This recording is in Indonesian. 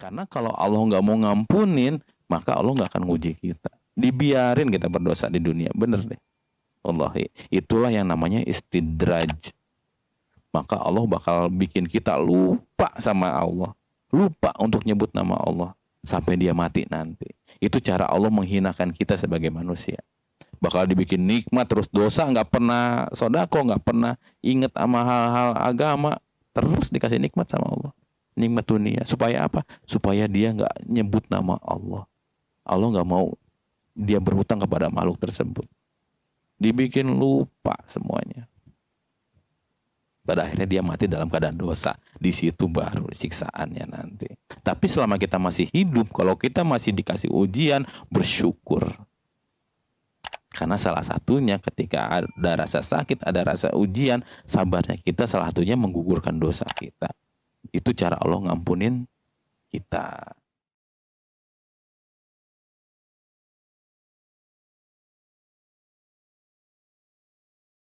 Karena kalau Allah nggak mau ngampunin, maka Allah nggak akan nguji kita. Dibiarin kita berdosa di dunia, bener deh. Allah, itulah yang namanya istidraj. Maka Allah bakal bikin kita lupa sama Allah. Lupa untuk nyebut nama Allah. Sampai dia mati nanti. Itu cara Allah menghinakan kita sebagai manusia. Bakal dibikin nikmat, terus dosa, nggak pernah sodako, nggak pernah inget sama hal-hal agama. Terus dikasih nikmat sama Allah nikmat dunia. Supaya apa? Supaya dia nggak nyebut nama Allah. Allah nggak mau dia berhutang kepada makhluk tersebut. Dibikin lupa semuanya. Pada akhirnya dia mati dalam keadaan dosa. Di situ baru siksaannya nanti. Tapi selama kita masih hidup, kalau kita masih dikasih ujian, bersyukur. Karena salah satunya ketika ada rasa sakit, ada rasa ujian, sabarnya kita salah satunya menggugurkan dosa kita. Itu cara Allah ngampunin kita.